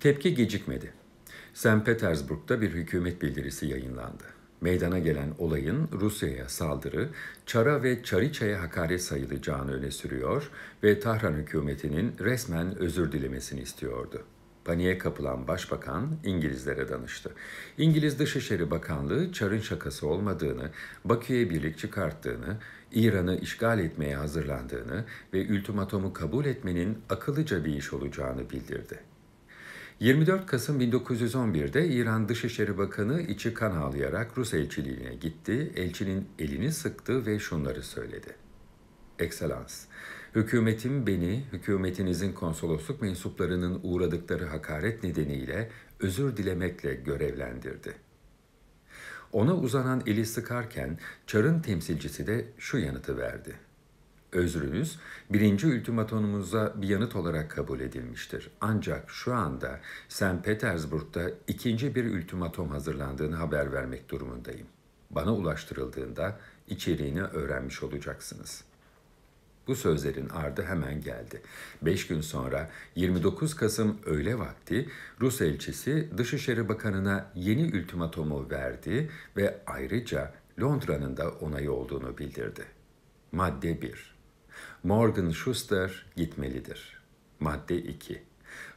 Tepki gecikmedi. St. Petersburg'da bir hükümet bildirisi yayınlandı. Meydana gelen olayın Rusya'ya saldırı, Çara ve Çariça'ya hakaret sayılacağını öne sürüyor ve Tahran hükümetinin resmen özür dilemesini istiyordu. Paniğe kapılan başbakan İngilizlere danıştı. İngiliz Dışişleri Bakanlığı çarın şakası olmadığını, Bakü'ye birlik çıkarttığını, İran'ı işgal etmeye hazırlandığını ve ultimatomu kabul etmenin akıllıca bir iş olacağını bildirdi. 24 Kasım 1911'de İran Dışişleri Bakanı içi kan ağlayarak Rus elçiliğine gitti, elçinin elini sıktı ve şunları söyledi. Ekselans, hükümetim beni, hükümetinizin konsolosluk mensuplarının uğradıkları hakaret nedeniyle özür dilemekle görevlendirdi. Ona uzanan eli sıkarken çarın temsilcisi de şu yanıtı verdi özrünüz birinci ultimatonumuza bir yanıt olarak kabul edilmiştir. Ancak şu anda St. Petersburg'da ikinci bir ultimatom hazırlandığını haber vermek durumundayım. Bana ulaştırıldığında içeriğini öğrenmiş olacaksınız.'' Bu sözlerin ardı hemen geldi. Beş gün sonra 29 Kasım öğle vakti Rus elçisi Dışişleri Bakanı'na yeni ultimatomu verdi ve ayrıca Londra'nın da onayı olduğunu bildirdi. Madde 1 Morgan Schuster gitmelidir. Madde 2.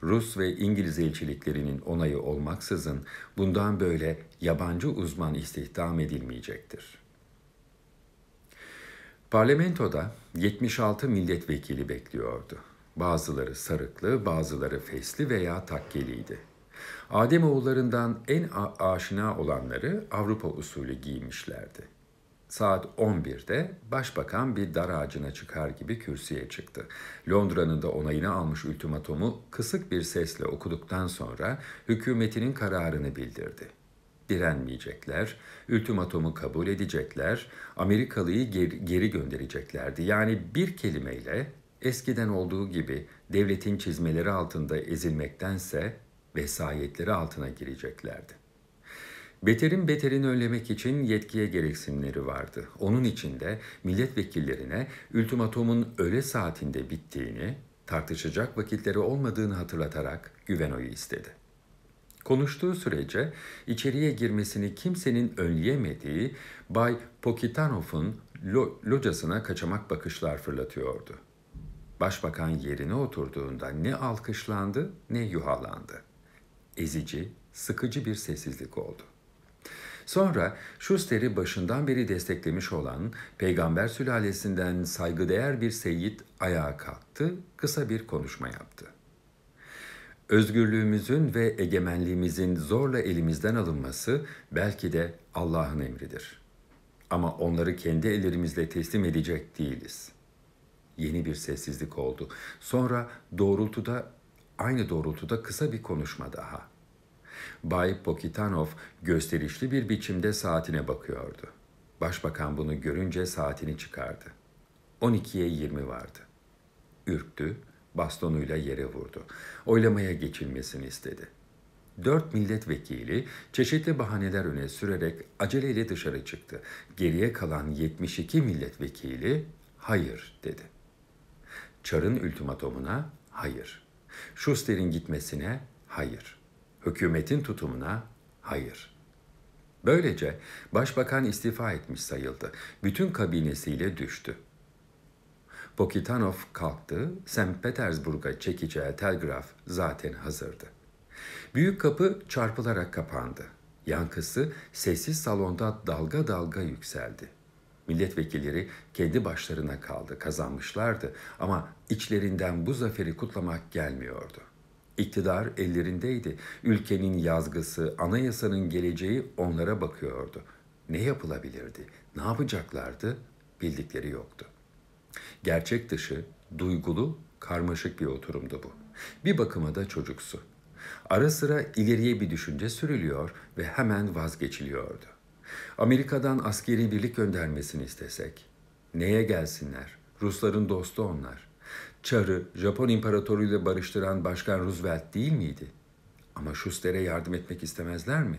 Rus ve İngiliz elçiliklerinin onayı olmaksızın bundan böyle yabancı uzman istihdam edilmeyecektir. Parlamentoda 76 milletvekili bekliyordu. Bazıları sarıklı, bazıları fesli veya takkeliydi. Ademoğullarından en aşina olanları Avrupa usulü giymişlerdi saat 11'de başbakan bir dar ağacına çıkar gibi kürsüye çıktı. Londra'nın da onayını almış ultimatomu kısık bir sesle okuduktan sonra hükümetinin kararını bildirdi. Direnmeyecekler, ultimatomu kabul edecekler, Amerikalıyı geri, geri göndereceklerdi. Yani bir kelimeyle eskiden olduğu gibi devletin çizmeleri altında ezilmektense vesayetleri altına gireceklerdi. Beterin beterini önlemek için yetkiye gereksinimleri vardı. Onun içinde milletvekillerine ültimatomun öğle saatinde bittiğini, tartışacak vakitleri olmadığını hatırlatarak Güveno'yu istedi. Konuştuğu sürece içeriye girmesini kimsenin önleyemediği Bay Pokitanov'un lo locasına kaçamak bakışlar fırlatıyordu. Başbakan yerine oturduğunda ne alkışlandı ne yuhalandı. Ezici, sıkıcı bir sessizlik oldu. Sonra Schuster'i başından beri desteklemiş olan peygamber sülalesinden saygıdeğer bir seyit ayağa kalktı, kısa bir konuşma yaptı. Özgürlüğümüzün ve egemenliğimizin zorla elimizden alınması belki de Allah'ın emridir. Ama onları kendi ellerimizle teslim edecek değiliz. Yeni bir sessizlik oldu. Sonra doğrultuda, aynı doğrultuda kısa bir konuşma daha.'' Bay Pokitanov gösterişli bir biçimde saatine bakıyordu. Başbakan bunu görünce saatini çıkardı. 12'ye 20 vardı. Ürktü, bastonuyla yere vurdu. Oylamaya geçilmesini istedi. Dört milletvekili çeşitli bahaneler öne sürerek aceleyle dışarı çıktı. Geriye kalan 72 milletvekili hayır dedi. Çar'ın ultimatomuna hayır. Schuster'in gitmesine hayır hükümetin tutumuna hayır. Böylece başbakan istifa etmiş sayıldı. Bütün kabinesiyle düştü. Pokitanov kalktı, St. Petersburg'a çekeceği telgraf zaten hazırdı. Büyük kapı çarpılarak kapandı. Yankısı sessiz salonda dalga dalga yükseldi. Milletvekilleri kendi başlarına kaldı, kazanmışlardı ama içlerinden bu zaferi kutlamak gelmiyordu. İktidar ellerindeydi. Ülkenin yazgısı, anayasanın geleceği onlara bakıyordu. Ne yapılabilirdi? Ne yapacaklardı? Bildikleri yoktu. Gerçek dışı, duygulu, karmaşık bir oturumdu bu. Bir bakıma da çocuksu. Ara sıra ileriye bir düşünce sürülüyor ve hemen vazgeçiliyordu. Amerika'dan askeri birlik göndermesini istesek, neye gelsinler? Rusların dostu onlar. Çar'ı Japon İmparatoru ile barıştıran Başkan Roosevelt değil miydi? Ama Schuster'e yardım etmek istemezler mi?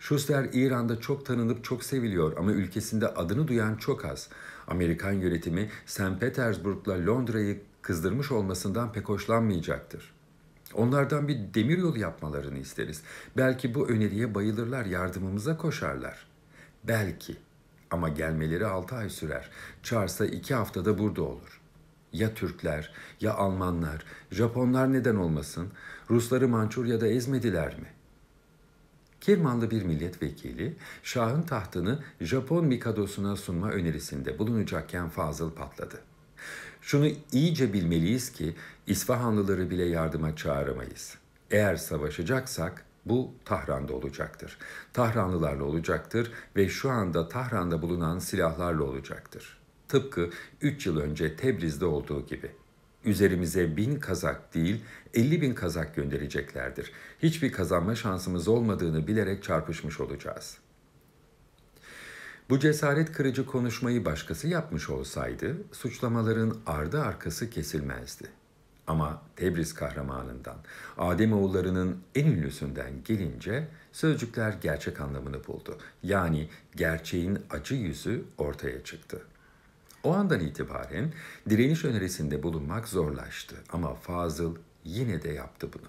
Schuster İran'da çok tanınıp çok seviliyor ama ülkesinde adını duyan çok az. Amerikan yönetimi St. Petersburg'la Londra'yı kızdırmış olmasından pek hoşlanmayacaktır. Onlardan bir demir yolu yapmalarını isteriz. Belki bu öneriye bayılırlar, yardımımıza koşarlar. Belki. Ama gelmeleri 6 ay sürer. Charles'a 2 haftada burada olur.'' ya Türkler, ya Almanlar, Japonlar neden olmasın, Rusları Mançurya'da ezmediler mi? Kirmanlı bir milletvekili, Şah'ın tahtını Japon Mikadosu'na sunma önerisinde bulunacakken Fazıl patladı. Şunu iyice bilmeliyiz ki İsfahanlıları bile yardıma çağıramayız. Eğer savaşacaksak bu Tahran'da olacaktır. Tahranlılarla olacaktır ve şu anda Tahran'da bulunan silahlarla olacaktır.'' Tıpkı 3 yıl önce Tebriz'de olduğu gibi. Üzerimize bin kazak değil 50 bin kazak göndereceklerdir. Hiçbir kazanma şansımız olmadığını bilerek çarpışmış olacağız. Bu cesaret kırıcı konuşmayı başkası yapmış olsaydı suçlamaların ardı arkası kesilmezdi. Ama Tebriz kahramanından, Adem oğullarının en ünlüsünden gelince sözcükler gerçek anlamını buldu. Yani gerçeğin acı yüzü ortaya çıktı.'' O andan itibaren direniş önerisinde bulunmak zorlaştı ama Fazıl yine de yaptı bunu.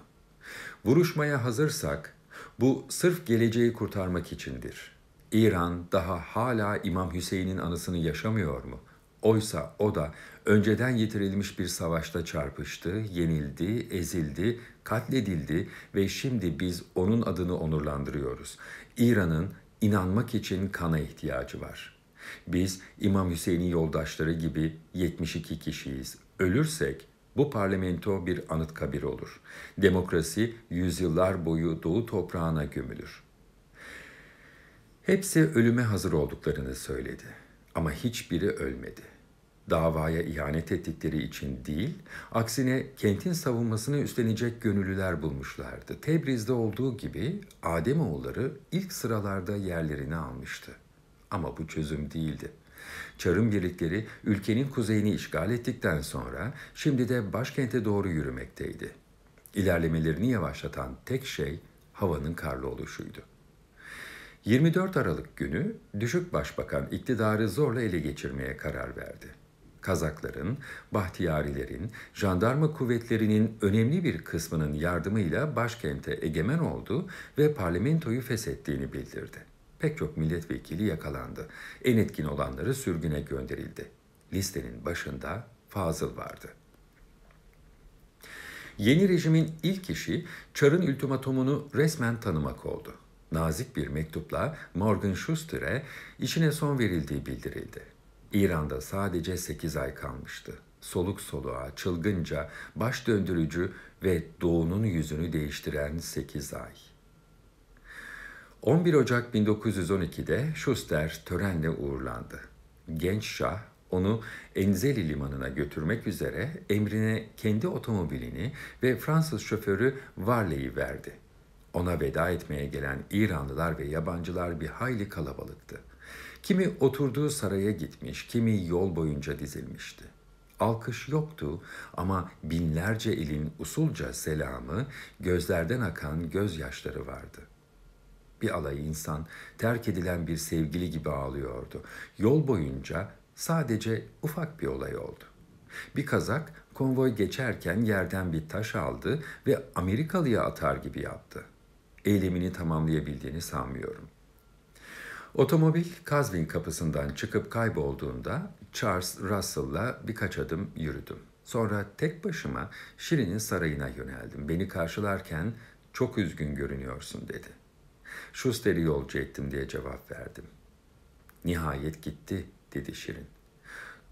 Vuruşmaya hazırsak bu sırf geleceği kurtarmak içindir. İran daha hala İmam Hüseyin'in anısını yaşamıyor mu? Oysa o da önceden yitirilmiş bir savaşta çarpıştı, yenildi, ezildi, katledildi ve şimdi biz onun adını onurlandırıyoruz. İran'ın inanmak için kana ihtiyacı var.'' Biz İmam Hüseyin'in yoldaşları gibi 72 kişiyiz. Ölürsek bu parlamento bir anıt kabir olur. Demokrasi yüzyıllar boyu doğu toprağına gömülür. Hepsi ölüme hazır olduklarını söyledi ama hiçbiri ölmedi. Davaya ihanet ettikleri için değil, aksine kentin savunmasını üstlenecek gönüllüler bulmuşlardı. Tebriz'de olduğu gibi Ademoğulları ilk sıralarda yerlerini almıştı. Ama bu çözüm değildi. Çarım birlikleri ülkenin kuzeyini işgal ettikten sonra şimdi de başkente doğru yürümekteydi. İlerlemelerini yavaşlatan tek şey havanın karlı oluşuydu. 24 Aralık günü Düşük Başbakan iktidarı zorla ele geçirmeye karar verdi. Kazakların, Bahtiyarilerin, jandarma kuvvetlerinin önemli bir kısmının yardımıyla başkente egemen oldu ve parlamentoyu feshettiğini bildirdi pek çok milletvekili yakalandı. En etkin olanları sürgüne gönderildi. Listenin başında Fazıl vardı. Yeni rejimin ilk işi Çar'ın ultimatomunu resmen tanımak oldu. Nazik bir mektupla Morgan Schuster'e işine son verildiği bildirildi. İran'da sadece 8 ay kalmıştı. Soluk soluğa, çılgınca, baş döndürücü ve doğunun yüzünü değiştiren 8 ay. 11 Ocak 1912'de Schuster törenle uğurlandı. Genç şah onu Enzeli limanına götürmek üzere emrine kendi otomobilini ve Fransız şoförü Varley'i verdi. Ona veda etmeye gelen İranlılar ve yabancılar bir hayli kalabalıktı. Kimi oturduğu saraya gitmiş, kimi yol boyunca dizilmişti. Alkış yoktu ama binlerce elin usulca selamı, gözlerden akan gözyaşları vardı. Bir alay insan terk edilen bir sevgili gibi ağlıyordu. Yol boyunca sadece ufak bir olay oldu. Bir kazak konvoy geçerken yerden bir taş aldı ve Amerikalıya atar gibi yaptı. Eylemini tamamlayabildiğini sanmıyorum. Otomobil Kazvin kapısından çıkıp kaybolduğunda Charles Russell'la birkaç adım yürüdüm. Sonra tek başıma Şirin'in sarayına yöneldim. Beni karşılarken çok üzgün görünüyorsun dedi.'' Schuster'i yolcu ettim diye cevap verdim. Nihayet gitti dedi Şirin.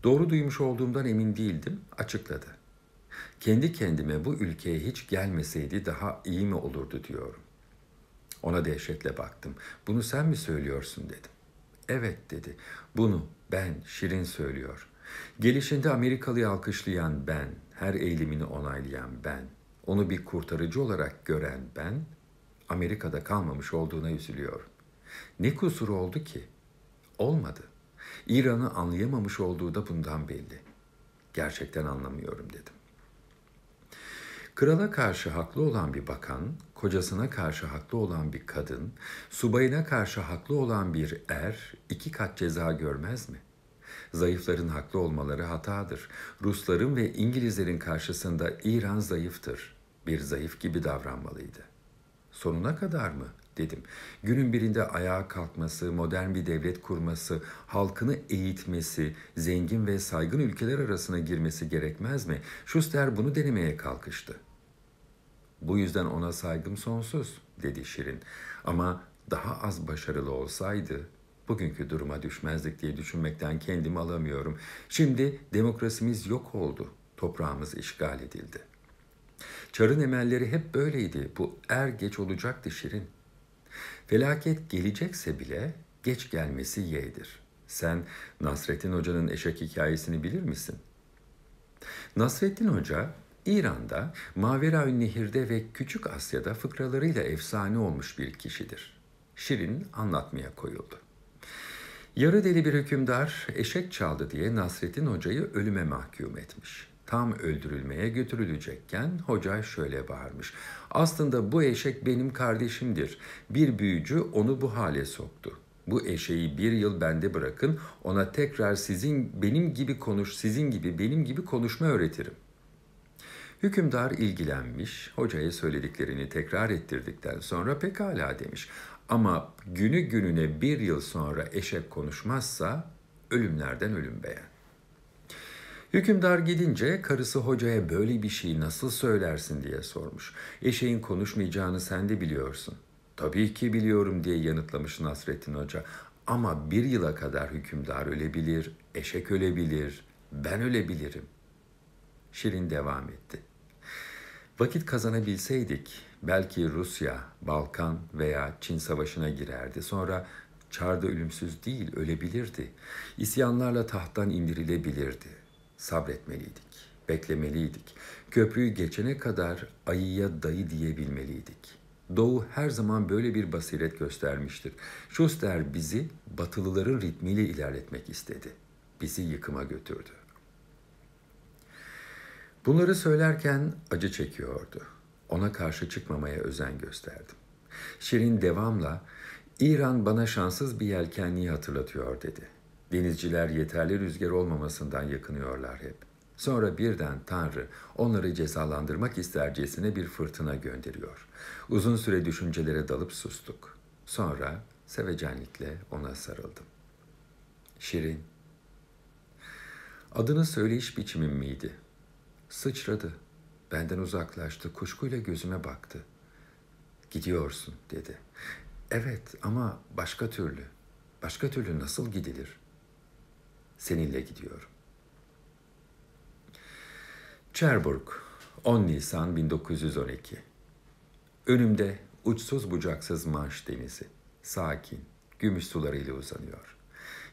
Doğru duymuş olduğumdan emin değildim açıkladı. Kendi kendime bu ülkeye hiç gelmeseydi daha iyi mi olurdu diyorum. Ona dehşetle baktım. Bunu sen mi söylüyorsun dedim. Evet dedi. Bunu ben Şirin söylüyor. Gelişinde Amerikalıyı alkışlayan ben, her eğilimini onaylayan ben, onu bir kurtarıcı olarak gören ben, Amerika'da kalmamış olduğuna üzülüyor. Ne kusuru oldu ki? Olmadı. İran'ı anlayamamış olduğu da bundan belli. Gerçekten anlamıyorum dedim. Krala karşı haklı olan bir bakan, kocasına karşı haklı olan bir kadın, subayına karşı haklı olan bir er iki kat ceza görmez mi? Zayıfların haklı olmaları hatadır. Rusların ve İngilizlerin karşısında İran zayıftır. Bir zayıf gibi davranmalıydı. Sonuna kadar mı? dedim. Günün birinde ayağa kalkması, modern bir devlet kurması, halkını eğitmesi, zengin ve saygın ülkeler arasına girmesi gerekmez mi? Schuster bunu denemeye kalkıştı. Bu yüzden ona saygım sonsuz, dedi Şirin. Ama daha az başarılı olsaydı bugünkü duruma düşmezdik diye düşünmekten kendimi alamıyorum. Şimdi demokrasimiz yok oldu, toprağımız işgal edildi.'' Çarın emelleri hep böyleydi. Bu er geç olacaktı Şirin. Felaket gelecekse bile geç gelmesi yeğdir. Sen Nasrettin Hoca'nın eşek hikayesini bilir misin? Nasrettin Hoca İran'da Maveraün Nehir'de ve Küçük Asya'da fıkralarıyla efsane olmuş bir kişidir. Şirin anlatmaya koyuldu. Yarı deli bir hükümdar eşek çaldı diye Nasrettin Hoca'yı ölüme mahkum etmiş tam öldürülmeye götürülecekken hoca şöyle bağırmış. Aslında bu eşek benim kardeşimdir. Bir büyücü onu bu hale soktu. Bu eşeği bir yıl bende bırakın, ona tekrar sizin benim gibi konuş, sizin gibi benim gibi konuşma öğretirim. Hükümdar ilgilenmiş, hocaya söylediklerini tekrar ettirdikten sonra pekala demiş. Ama günü gününe bir yıl sonra eşek konuşmazsa ölümlerden ölüm beğen. Hükümdar gidince karısı hocaya böyle bir şeyi nasıl söylersin diye sormuş. Eşeğin konuşmayacağını sen de biliyorsun. Tabii ki biliyorum diye yanıtlamış Nasrettin Hoca. Ama bir yıla kadar hükümdar ölebilir, eşek ölebilir, ben ölebilirim. Şirin devam etti. Vakit kazanabilseydik belki Rusya, Balkan veya Çin savaşına girerdi. Sonra Çar'da ölümsüz değil ölebilirdi. İsyanlarla tahttan indirilebilirdi sabretmeliydik, beklemeliydik. Köprüyü geçene kadar ayıya dayı diyebilmeliydik. Doğu her zaman böyle bir basiret göstermiştir. Schuster bizi batılıların ritmiyle ilerletmek istedi. Bizi yıkıma götürdü. Bunları söylerken acı çekiyordu. Ona karşı çıkmamaya özen gösterdim. Şirin devamla İran bana şanssız bir yelkenliği hatırlatıyor dedi. Denizciler yeterli rüzgar olmamasından yakınıyorlar hep. Sonra birden Tanrı onları cezalandırmak istercesine bir fırtına gönderiyor. Uzun süre düşüncelere dalıp sustuk. Sonra sevecenlikle ona sarıldım. Şirin. Adını söyleyiş biçimim miydi? Sıçradı. Benden uzaklaştı. Kuşkuyla gözüme baktı. Gidiyorsun dedi. Evet ama başka türlü. Başka türlü nasıl gidilir?'' seninle gidiyorum. Cherbourg, 10 Nisan 1912. Önümde uçsuz bucaksız Manş denizi, sakin, gümüş sularıyla uzanıyor.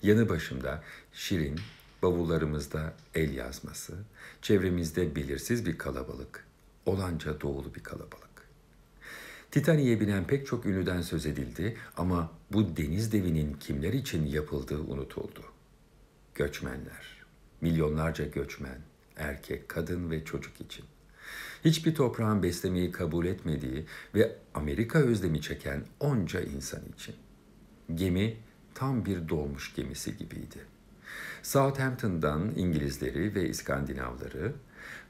Yanı başımda şirin, bavullarımızda el yazması, çevremizde belirsiz bir kalabalık, olanca doğulu bir kalabalık. Titanik'e binen pek çok ünlüden söz edildi ama bu deniz devinin kimler için yapıldığı unutuldu göçmenler. Milyonlarca göçmen, erkek, kadın ve çocuk için. Hiçbir toprağın beslemeyi kabul etmediği ve Amerika özlemi çeken onca insan için. Gemi tam bir dolmuş gemisi gibiydi. Southampton'dan İngilizleri ve İskandinavları,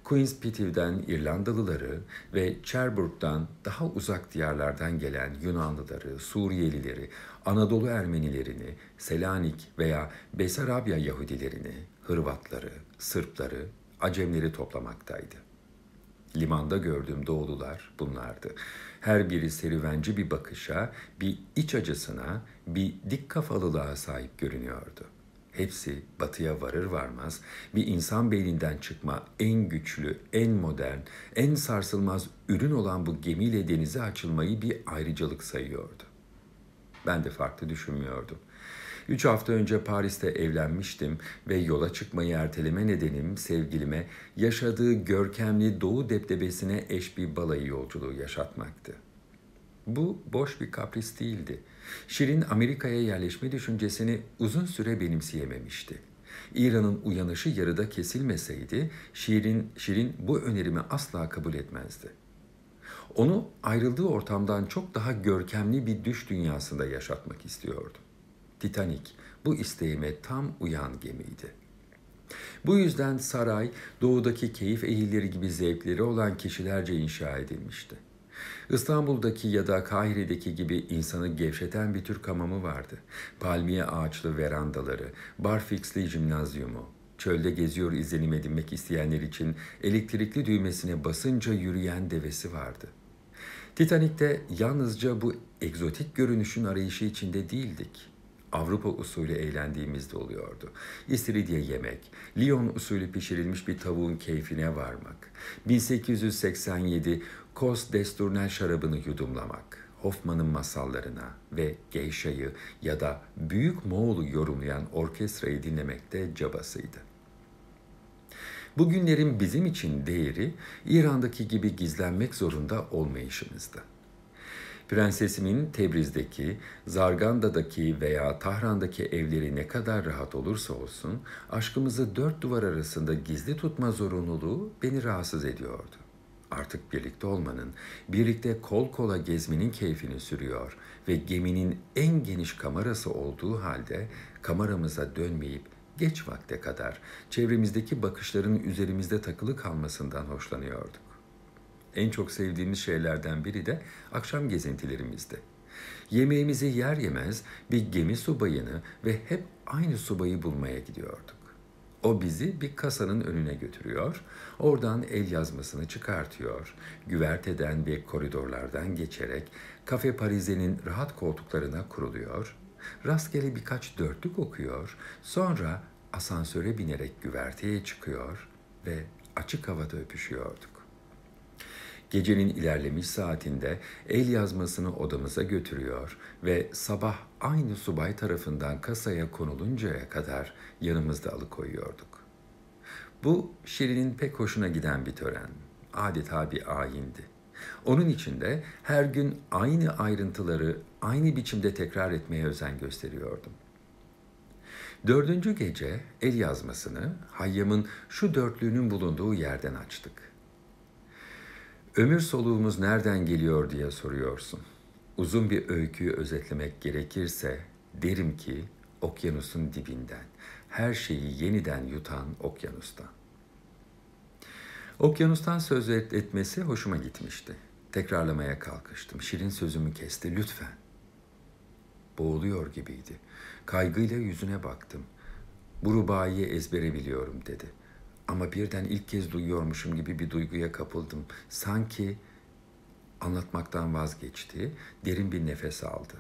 Queen's Pitev'den İrlandalıları ve Cherbourg'dan daha uzak diyarlardan gelen Yunanlıları, Suriyelileri, Anadolu Ermenilerini, Selanik veya Besarabya Yahudilerini, Hırvatları, Sırpları, Acemleri toplamaktaydı. Limanda gördüğüm doğulular bunlardı. Her biri serüvenci bir bakışa, bir iç acısına, bir dik kafalılığa sahip görünüyordu.'' hepsi batıya varır varmaz bir insan beyninden çıkma en güçlü, en modern, en sarsılmaz ürün olan bu gemiyle denize açılmayı bir ayrıcalık sayıyordu. Ben de farklı düşünmüyordum. Üç hafta önce Paris'te evlenmiştim ve yola çıkmayı erteleme nedenim sevgilime yaşadığı görkemli doğu deptebesine eş bir balayı yolculuğu yaşatmaktı. Bu boş bir kapris değildi. Şirin Amerika'ya yerleşme düşüncesini uzun süre benimseyememişti. İran'ın uyanışı yarıda kesilmeseydi Şirin, Şirin bu önerimi asla kabul etmezdi. Onu ayrıldığı ortamdan çok daha görkemli bir düş dünyasında yaşatmak istiyordu. Titanic bu isteğime tam uyan gemiydi. Bu yüzden saray doğudaki keyif eğilleri gibi zevkleri olan kişilerce inşa edilmişti. İstanbul'daki ya da Kahire'deki gibi insanı gevşeten bir tür kamamı vardı. Palmiye ağaçlı verandaları, barfiksli jimnazyumu, çölde geziyor izlenim edinmek isteyenler için elektrikli düğmesine basınca yürüyen devesi vardı. Titanik'te yalnızca bu egzotik görünüşün arayışı içinde değildik. Avrupa usulü eğlendiğimizde oluyordu. İstiridye yemek, Lyon usulü pişirilmiş bir tavuğun keyfine varmak, 1887 Kos Desturnel şarabını yudumlamak, Hoffman'ın masallarına ve Geishayı ya da Büyük Moğol'u yorumlayan orkestrayı dinlemekte cabasıydı. Bugünlerin bizim için değeri İran'daki gibi gizlenmek zorunda olmayışımızdı. Prensesimin Tebriz'deki, Zarganda'daki veya Tahran'daki evleri ne kadar rahat olursa olsun, aşkımızı dört duvar arasında gizli tutma zorunluluğu beni rahatsız ediyordu. Artık birlikte olmanın, birlikte kol kola gezmenin keyfini sürüyor ve geminin en geniş kamerası olduğu halde kameramıza dönmeyip geç vakte kadar çevremizdeki bakışların üzerimizde takılı kalmasından hoşlanıyorduk en çok sevdiğimiz şeylerden biri de akşam gezintilerimizdi. Yemeğimizi yer yemez bir gemi subayını ve hep aynı subayı bulmaya gidiyorduk. O bizi bir kasanın önüne götürüyor, oradan el yazmasını çıkartıyor, güverteden ve koridorlardan geçerek kafe parizenin rahat koltuklarına kuruluyor, rastgele birkaç dörtlük okuyor, sonra asansöre binerek güverteye çıkıyor ve açık havada öpüşüyorduk. Gecenin ilerlemiş saatinde el yazmasını odamıza götürüyor ve sabah aynı subay tarafından kasaya konuluncaya kadar yanımızda alıkoyuyorduk. Bu Şirin'in pek hoşuna giden bir tören. Adeta bir ayindi. Onun için de her gün aynı ayrıntıları aynı biçimde tekrar etmeye özen gösteriyordum. Dördüncü gece el yazmasını Hayyam'ın şu dörtlüğünün bulunduğu yerden açtık. Ömür soluğumuz nereden geliyor diye soruyorsun. Uzun bir öyküyü özetlemek gerekirse derim ki okyanusun dibinden, her şeyi yeniden yutan okyanustan. Okyanustan söz etmesi hoşuma gitmişti. Tekrarlamaya kalkıştım. Şirin sözümü kesti. Lütfen. Boğuluyor gibiydi. Kaygıyla yüzüne baktım. Bu rubaiyı ezbere biliyorum dedi.'' Ama birden ilk kez duyuyormuşum gibi bir duyguya kapıldım. Sanki anlatmaktan vazgeçti, derin bir nefes aldı.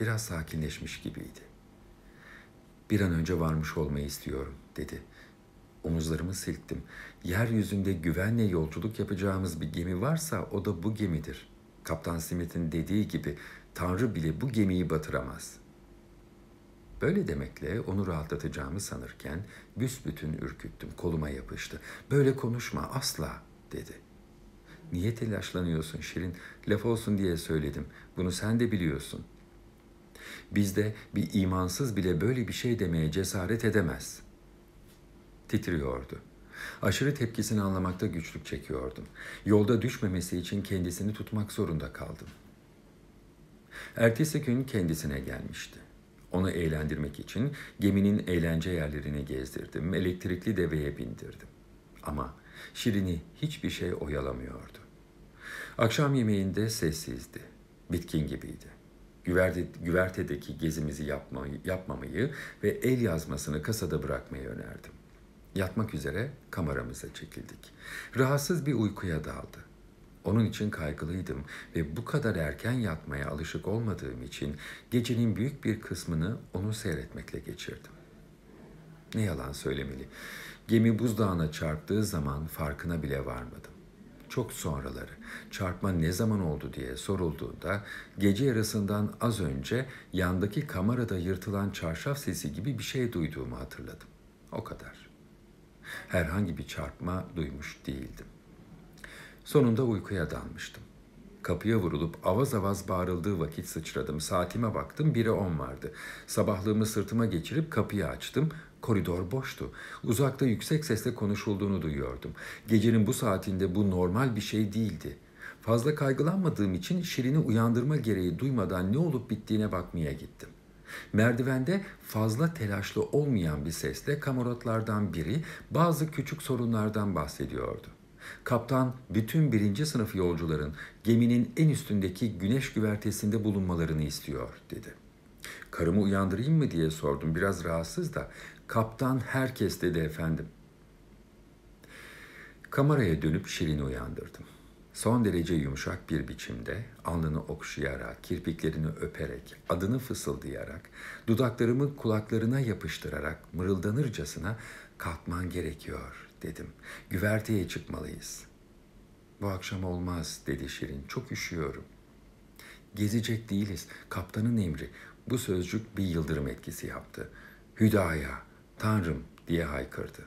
Biraz sakinleşmiş gibiydi. Bir an önce varmış olmayı istiyorum dedi. Omuzlarımı silktim. Yeryüzünde güvenle yolculuk yapacağımız bir gemi varsa o da bu gemidir. Kaptan Smith'in dediği gibi Tanrı bile bu gemiyi batıramaz.'' Böyle demekle onu rahatlatacağımı sanırken büsbütün ürküttüm, koluma yapıştı. Böyle konuşma asla dedi. Niye telaşlanıyorsun Şirin? Laf olsun diye söyledim. Bunu sen de biliyorsun. Bizde bir imansız bile böyle bir şey demeye cesaret edemez. Titriyordu. Aşırı tepkisini anlamakta güçlük çekiyordum. Yolda düşmemesi için kendisini tutmak zorunda kaldım. Ertesi gün kendisine gelmişti. Onu eğlendirmek için geminin eğlence yerlerini gezdirdim, elektrikli deveye bindirdim. Ama Şirin'i hiçbir şey oyalamıyordu. Akşam yemeğinde sessizdi, bitkin gibiydi. Güverte, güvertedeki gezimizi yapmayı, yapmamayı ve el yazmasını kasada bırakmayı önerdim. Yatmak üzere kameramıza çekildik. Rahatsız bir uykuya daldı. Onun için kaygılıydım ve bu kadar erken yatmaya alışık olmadığım için gecenin büyük bir kısmını onu seyretmekle geçirdim. Ne yalan söylemeli. Gemi buzdağına çarptığı zaman farkına bile varmadım. Çok sonraları çarpma ne zaman oldu diye sorulduğunda gece yarısından az önce yandaki kamerada yırtılan çarşaf sesi gibi bir şey duyduğumu hatırladım. O kadar. Herhangi bir çarpma duymuş değildim. Sonunda uykuya dalmıştım. Kapıya vurulup avaz avaz bağırıldığı vakit sıçradım. Saatime baktım, biri on vardı. Sabahlığımı sırtıma geçirip kapıyı açtım. Koridor boştu. Uzakta yüksek sesle konuşulduğunu duyuyordum. Gecenin bu saatinde bu normal bir şey değildi. Fazla kaygılanmadığım için Şirin'i uyandırma gereği duymadan ne olup bittiğine bakmaya gittim. Merdivende fazla telaşlı olmayan bir sesle kamarotlardan biri bazı küçük sorunlardan bahsediyordu. Kaptan bütün birinci sınıf yolcuların geminin en üstündeki güneş güvertesinde bulunmalarını istiyor dedi. Karımı uyandırayım mı diye sordum biraz rahatsız da kaptan herkes dedi efendim. Kameraya dönüp Şirin'i uyandırdım. Son derece yumuşak bir biçimde alnını okşayarak, kirpiklerini öperek, adını fısıldayarak, dudaklarımı kulaklarına yapıştırarak mırıldanırcasına kalkman gerekiyor dedim. Güverteye çıkmalıyız. Bu akşam olmaz dedi Şirin. Çok üşüyorum. Gezecek değiliz. Kaptanın emri. Bu sözcük bir yıldırım etkisi yaptı. Hüdaya, Tanrım diye haykırdı.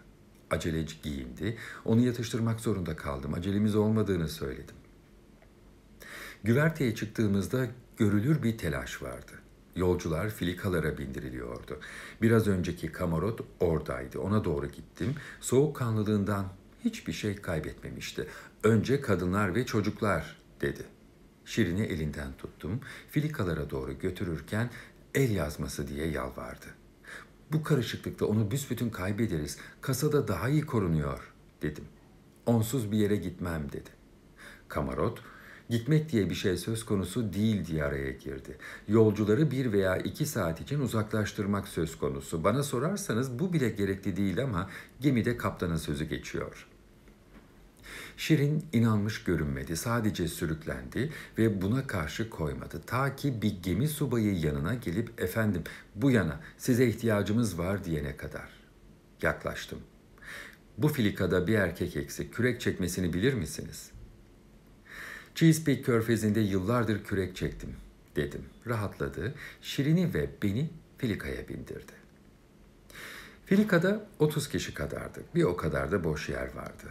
Aceleci giyindi. Onu yatıştırmak zorunda kaldım. Acelemiz olmadığını söyledim. Güverteye çıktığımızda görülür bir telaş vardı. Yolcular filikalara bindiriliyordu. Biraz önceki kamarot oradaydı. Ona doğru gittim. Soğukkanlılığından hiçbir şey kaybetmemişti. Önce kadınlar ve çocuklar dedi. Şirin'i elinden tuttum. Filikalara doğru götürürken el yazması diye yalvardı. Bu karışıklıkta onu büsbütün kaybederiz. Kasada daha iyi korunuyor dedim. Onsuz bir yere gitmem dedi. Kamarot Gitmek diye bir şey söz konusu değil diye araya girdi. Yolcuları bir veya iki saat için uzaklaştırmak söz konusu. Bana sorarsanız bu bile gerekli değil ama gemide kaptanın sözü geçiyor.'' Şirin inanmış görünmedi. Sadece sürüklendi ve buna karşı koymadı. Ta ki bir gemi subayı yanına gelip efendim bu yana size ihtiyacımız var diyene kadar. Yaklaştım. Bu filikada bir erkek eksik. Kürek çekmesini bilir misiniz? Cheese körfezinde yıllardır kürek çektim dedim. Rahatladı. Şirin'i ve beni Filika'ya bindirdi. Filika'da 30 kişi kadardı, Bir o kadar da boş yer vardı.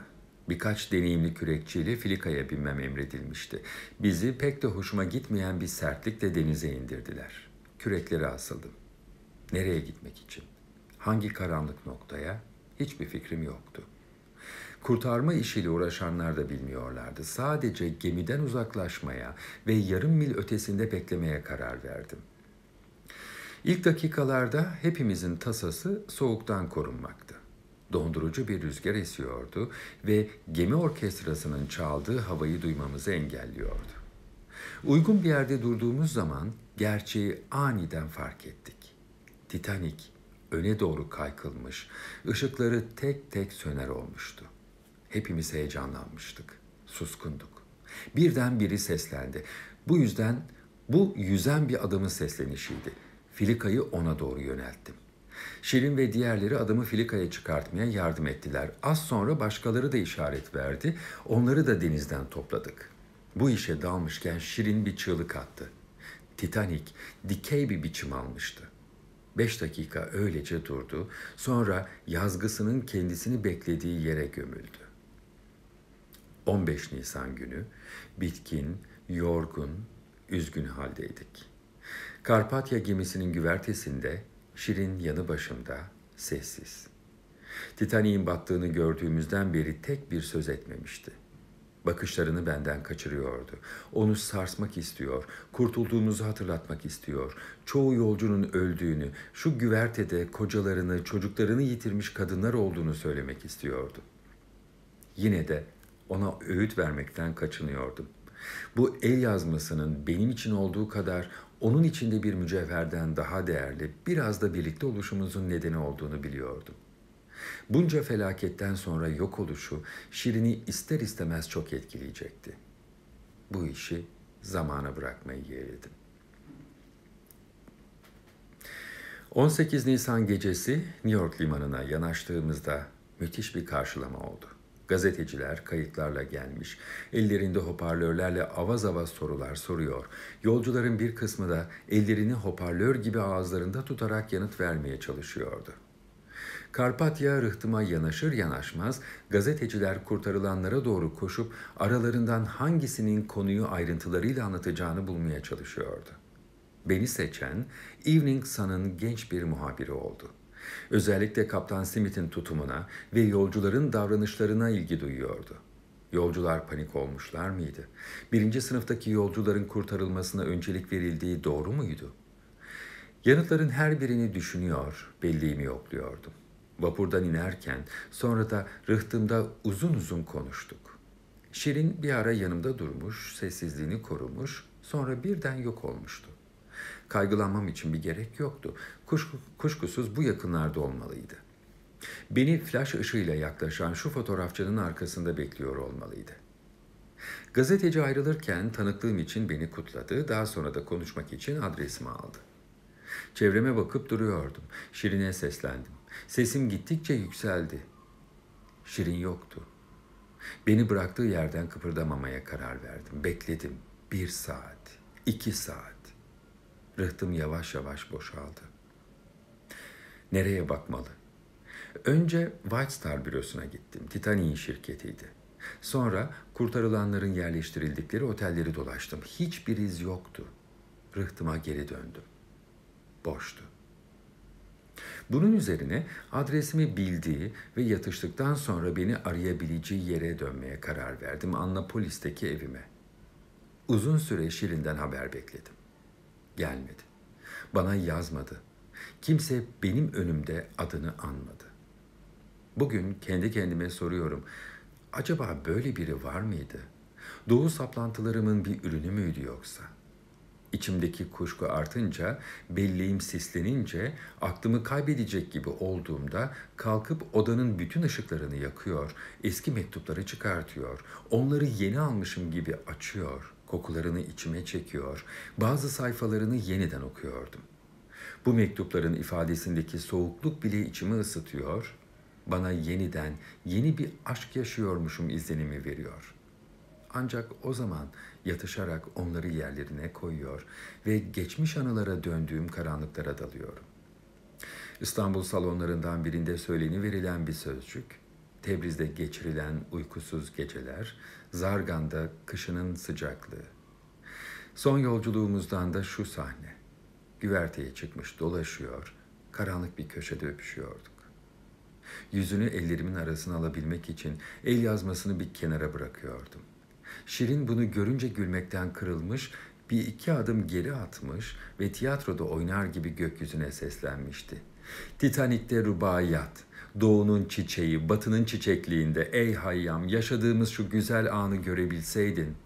Birkaç deneyimli kürekçiyle Filika'ya binmem emredilmişti. Bizi pek de hoşuma gitmeyen bir sertlikle denize indirdiler. Kürekleri asıldım. Nereye gitmek için? Hangi karanlık noktaya? Hiçbir fikrim yoktu.'' Kurtarma işiyle uğraşanlar da bilmiyorlardı. Sadece gemiden uzaklaşmaya ve yarım mil ötesinde beklemeye karar verdim. İlk dakikalarda hepimizin tasası soğuktan korunmaktı. Dondurucu bir rüzgar esiyordu ve gemi orkestrasının çaldığı havayı duymamızı engelliyordu. Uygun bir yerde durduğumuz zaman gerçeği aniden fark ettik. Titanic öne doğru kaykılmış, ışıkları tek tek söner olmuştu. Hepimiz heyecanlanmıştık, suskunduk. Birden biri seslendi. Bu yüzden bu yüzen bir adamın seslenişiydi. Filikayı ona doğru yönelttim. Şirin ve diğerleri adamı filikaya çıkartmaya yardım ettiler. Az sonra başkaları da işaret verdi. Onları da denizden topladık. Bu işe dalmışken Şirin bir çığlık attı. Titanic dikey bir biçim almıştı. Beş dakika öylece durdu. Sonra yazgısının kendisini beklediği yere gömüldü. 15 Nisan günü bitkin, yorgun, üzgün haldeydik. Karpatya gemisinin güvertesinde, Şirin yanı başımda, sessiz. Titanik'in battığını gördüğümüzden beri tek bir söz etmemişti. Bakışlarını benden kaçırıyordu. Onu sarsmak istiyor, kurtulduğumuzu hatırlatmak istiyor. Çoğu yolcunun öldüğünü, şu güvertede kocalarını, çocuklarını yitirmiş kadınlar olduğunu söylemek istiyordu. Yine de ona öğüt vermekten kaçınıyordum. Bu el yazmasının benim için olduğu kadar onun içinde bir mücevherden daha değerli, biraz da birlikte oluşumuzun nedeni olduğunu biliyordum. Bunca felaketten sonra yok oluşu Şirin'i ister istemez çok etkileyecekti. Bu işi zamana bırakmayı yeğledim. 18 Nisan gecesi New York limanına yanaştığımızda müthiş bir karşılama oldu. Gazeteciler kayıtlarla gelmiş, ellerinde hoparlörlerle avaz avaz sorular soruyor. Yolcuların bir kısmı da ellerini hoparlör gibi ağızlarında tutarak yanıt vermeye çalışıyordu. Karpatya rıhtıma yanaşır yanaşmaz gazeteciler kurtarılanlara doğru koşup aralarından hangisinin konuyu ayrıntılarıyla anlatacağını bulmaya çalışıyordu. Beni seçen Evening Sun'ın genç bir muhabiri oldu.'' Özellikle Kaptan Smith'in tutumuna ve yolcuların davranışlarına ilgi duyuyordu. Yolcular panik olmuşlar mıydı? Birinci sınıftaki yolcuların kurtarılmasına öncelik verildiği doğru muydu? Yanıtların her birini düşünüyor, belliğimi yokluyordum. Vapurdan inerken sonra da rıhtımda uzun uzun konuştuk. Şirin bir ara yanımda durmuş, sessizliğini korumuş, sonra birden yok olmuştu. Kaygılanmam için bir gerek yoktu. kuşkusuz bu yakınlarda olmalıydı. Beni flash ışığıyla yaklaşan şu fotoğrafçının arkasında bekliyor olmalıydı. Gazeteci ayrılırken tanıklığım için beni kutladı, daha sonra da konuşmak için adresimi aldı. Çevreme bakıp duruyordum. Şirin'e seslendim. Sesim gittikçe yükseldi. Şirin yoktu. Beni bıraktığı yerden kıpırdamamaya karar verdim. Bekledim. Bir saat, iki saat. Rıhtım yavaş yavaş boşaldı. Nereye bakmalı? Önce White Star bürosuna gittim. Titanic'in şirketiydi. Sonra kurtarılanların yerleştirildikleri otelleri dolaştım. Hiçbir iz yoktu. Rıhtıma geri döndüm. Boştu. Bunun üzerine adresimi bildiği ve yatıştıktan sonra beni arayabileceği yere dönmeye karar verdim Annapolis'teki evime. Uzun süre Şirin'den haber bekledim gelmedi. Bana yazmadı. Kimse benim önümde adını anmadı. Bugün kendi kendime soruyorum. Acaba böyle biri var mıydı? Doğu saplantılarımın bir ürünü müydü yoksa? İçimdeki kuşku artınca, belleğim sislenince, aklımı kaybedecek gibi olduğumda kalkıp odanın bütün ışıklarını yakıyor, eski mektupları çıkartıyor, onları yeni almışım gibi açıyor kokularını içime çekiyor, bazı sayfalarını yeniden okuyordum. Bu mektupların ifadesindeki soğukluk bile içimi ısıtıyor, bana yeniden yeni bir aşk yaşıyormuşum izlenimi veriyor. Ancak o zaman yatışarak onları yerlerine koyuyor ve geçmiş anılara döndüğüm karanlıklara dalıyorum. İstanbul salonlarından birinde söyleni verilen bir sözcük Tebriz'de geçirilen uykusuz geceler, Zargan'da kışının sıcaklığı. Son yolculuğumuzdan da şu sahne. Güverteye çıkmış dolaşıyor, karanlık bir köşede öpüşüyorduk. Yüzünü ellerimin arasına alabilmek için el yazmasını bir kenara bırakıyordum. Şirin bunu görünce gülmekten kırılmış, bir iki adım geri atmış ve tiyatroda oynar gibi gökyüzüne seslenmişti. Titanik'te rubayat. Doğunun çiçeği, batının çiçekliğinde ey hayyam yaşadığımız şu güzel anı görebilseydin.''